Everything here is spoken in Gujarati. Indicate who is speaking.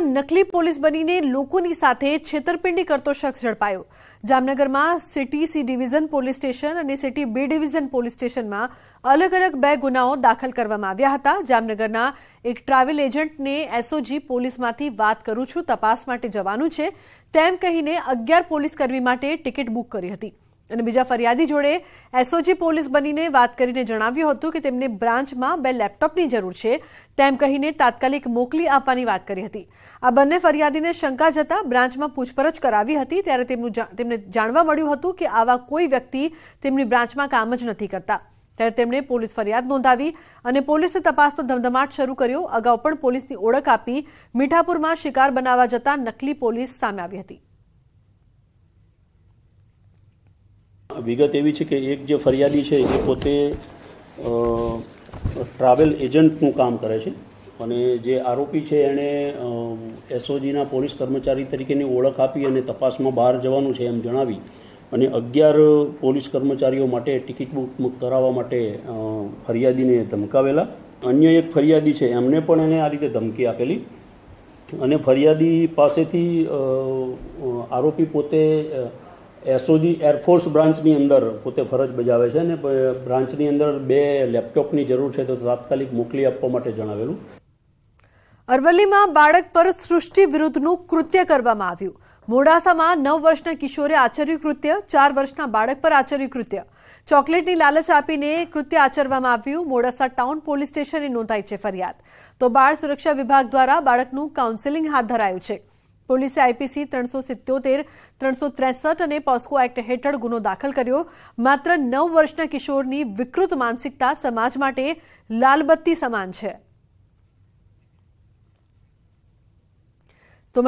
Speaker 1: નકલી પોલીસ બનીને લોકોની સાથે છેતરપિંડી કરતો શક જડપાયો જામનગર માં city C division police station અને city B division police station માં અલગ અલગ બે ગુનાઓ દાખલ કરવામાં આવ્યા હતા જામનગર ના એક ટ્રાવેલ એજન્ટ ને એસઓજી પોલીસ માંથી વાત કરું છું તપાસ માટે જવાનું છે તેમ કહીને 11 પોલીસ કરવી માટે ટિકિટ બુક કરી હતી અને બીજા ફરિયાદી જોડે એસઓજી પોલીસ બનીને વાત કરીને જણાવ્યું હતું કે તેમને બ્રાન્ચમાં બે લેપટોપની જરૂર છે તેમ કહીને તાત્કાલિક મોકલી આપવાની વાત કરી હતી આ બંને ફરિયાદીને શંકા જતા બ્રાન્ચમાં પૂછપરછ કરાવી હતી ત્યારે તેમનું તેમને જાણવા મળ્યું હતું કે આવા કોઈ વ્યક્તિ તેમની બ્રાન્ચમાં કામ જ નથી કરતા ત્યારે તેમણે પોલીસ ફરિયાદ નોંધાવી અને પોલીસે તપાસનો ધમધમાટ શરૂ કર્યો અગાઉ પણ પોલીસની ઓળખ આપી મીઠાપુરમાં શિકાર બનાવવા જતા નકલી પોલીસ સામે આવી હતી
Speaker 2: વિગત એવી છે કે એક જે ફરિયાદી છે એ પોતે ટ્રાવેલ એજન્ટનું કામ કરે છે અને જે આરોપી છે એણે એસઓજીના પોલીસ કર્મચારી તરીકેની ઓળખ આપી અને તપાસમાં બહાર જવાનું છે એમ જણાવી અને અગિયાર પોલીસ કર્મચારીઓ માટે ટિકિટ બુક કરાવવા માટે ફરિયાદીને ધમકાવેલા અન્ય એક ફરિયાદી છે એમને પણ એને આ રીતે ધમકી આપેલી અને ફરિયાદી પાસેથી આરોપી પોતે એસઓજી એરફોર્સ બ્રાન્ચની અંદર પોતે ફરજ બજાવે છે અને બ્રાન્ચની અંદર બે લેપટોપની જરૂર છે તો તાત્કાલિક મોકલી આપવા માટે જણાવેલું
Speaker 1: અરવલ્લીમાં બાળક પર સૃષ્ટિ વિરુદ્ધનું કૃત્ય કરવામાં આવ્યું મોડાસામાં નવ વર્ષના કિશોરે આચર્યું કૃત્ય ચાર વર્ષના બાળક પર આચર્યું કૃત્ય ચોકલેટની લાલચ આપીને કૃત્ય આચરવામાં આવ્યું મોડાસા ટાઉન પોલીસ સ્ટેશને નોંધાઈ છે ફરિયાદ તો બાળ સુરક્ષા વિભાગ દ્વારા બાળકનું કાઉન્સેલિંગ હાથ ધરાયું છે पुलिस आईपीसी 377 363 અને પોસ્કો એક્ટ હેઠળ ગુનો દાખલ કર્યો માત્ર 9 વર્ષના કિશોરની વિકૃત માનસિકતા સમાજ માટે લાલબત્તી સમાન છે તો